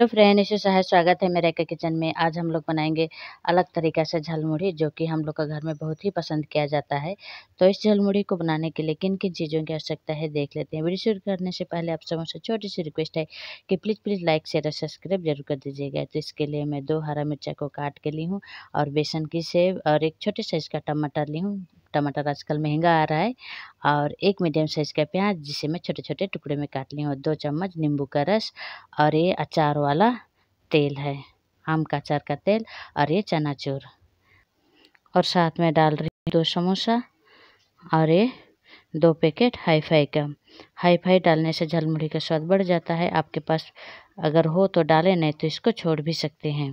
hello तो friend इसे सहज स्वागत है मेरे के किचन में आज हम लोग बनाएंगे अलग तरीका से झलमुढ़ी जो कि हम लोग का घर में बहुत ही पसंद किया जाता है तो इस झलमुढ़ी को बनाने के लिए किन किन चीज़ों की आवश्यकता है देख लेते हैं वीडियो शुरू करने से पहले आप सबों से छोटी सी रिक्वेस्ट है कि प्लीज़ प्लीज़ लाइक शेयर और सब्सक्राइब जरूर कर दीजिएगा तो इसके लिए मैं दो हरा मिर्चा को काट के ली हूँ और बेसन की सेब और एक छोटे साइज़ का टमाटर ली हूँ टमाटर आजकल महंगा आ रहा है और एक मीडियम साइज़ का प्याज जिसे मैं छोटे छोटे टुकड़े में काट ली हूँ दो चम्मच नींबू का रस और ये अचार वाला तेल है आम का अचार का तेल और ये चनाचूर और साथ में डाल रही हूँ दो समोसा और ये दो पैकेट हाई फाई का हाई फाई डालने से झलमुढ़ी का स्वाद बढ़ जाता है आपके पास अगर हो तो डालें नहीं तो इसको छोड़ भी सकते हैं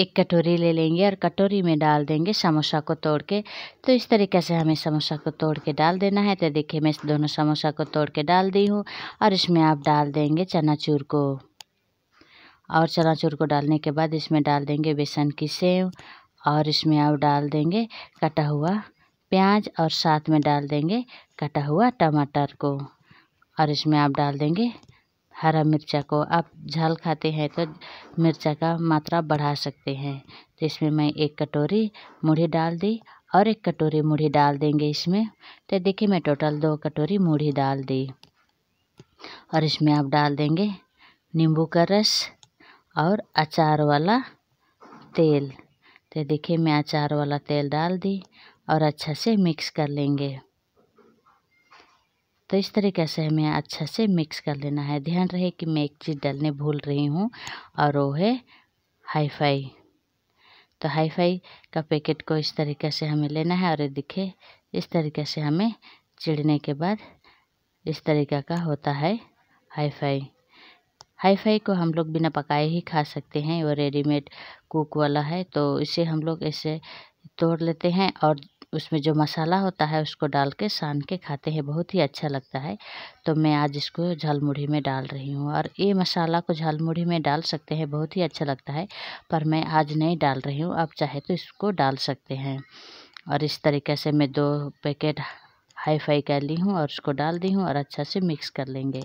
एक कटोरी ले लेंगे और कटोरी में डाल देंगे समोसा को तोड़ के तो इस तरीके से हमें समोसा को तोड़ के डाल देना है तो देखिए मैं दोनों समोसा को तोड़ के डाल दी हूँ और इसमें आप डाल देंगे चनाचूर को और चनाचूर को डालने के बाद इसमें डाल देंगे बेसन की सेव और इसमें आप डाल देंगे कटा हुआ प्याज और साथ में डाल देंगे कटा हुआ टमाटर को और इसमें आप डाल देंगे हरा मिर्चा को आप झाल खाते हैं तो मिर्चा का मात्रा बढ़ा सकते हैं तो इसमें मैं एक कटोरी मूढ़ी डाल दी और एक कटोरी मूढ़ी डाल देंगे इसमें तो देखिए मैं टोटल दो कटोरी मूढ़ी डाल दी और इसमें आप डाल देंगे नींबू का रस और अचार वाला तेल तो देखिए मैं अचार वाला तेल डाल दी और अच्छा से मिक्स कर लेंगे तो इस तरीके से हमें अच्छा से मिक्स कर लेना है ध्यान रहे कि मैं एक चीज़ डालने भूल रही हूँ और वो है हाई फाई तो हाई फाई का पैकेट को इस तरीके से हमें लेना है और ये दिखे इस तरीके से हमें चिड़ने के बाद इस तरीके का होता है हाई फाई हाई फाई को हम लोग बिना पकाए ही खा सकते हैं वो रेडीमेड कुक वाला है तो इसे हम लोग ऐसे तोड़ लेते हैं और उसमें जो मसाला होता है उसको डाल के सान के खाते हैं बहुत ही अच्छा लगता है तो मैं आज इसको झाल में डाल रही हूँ और ये मसाला को झाल में डाल सकते हैं बहुत ही अच्छा लगता है पर मैं आज नहीं डाल रही हूँ आप चाहे तो इसको डाल सकते हैं और इस तरीके से मैं दो पैकेट हाई फाई कर ली हूँ और उसको डाल दी हूँ और अच्छा से मिक्स कर लेंगे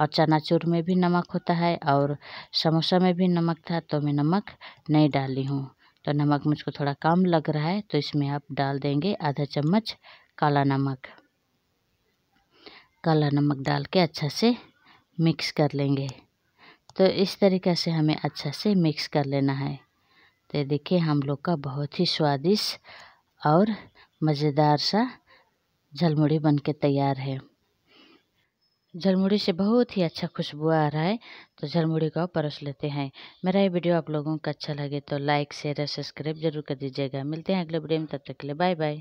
और चनाचूर में भी नमक होता है और समोसा में भी नमक था तो मैं नमक नहीं डाली हूँ तो नमक मुझको थोड़ा कम लग रहा है तो इसमें आप डाल देंगे आधा चम्मच काला नमक काला नमक डाल के अच्छा से मिक्स कर लेंगे तो इस तरीके से हमें अच्छा से मिक्स कर लेना है तो देखिए हम लोग का बहुत ही स्वादिष्ट और मज़ेदार सा झलमुड़ी बन के तैयार है झलमुड़ी से बहुत ही अच्छा खुशबू आ रहा है तो झलमुड़ी को परोस लेते हैं मेरा ये वीडियो आप लोगों को अच्छा लगे तो लाइक शेयर और सब्सक्राइब जरूर कर दीजिएगा मिलते हैं अगले वीडियो में तब तक के लिए बाय बाय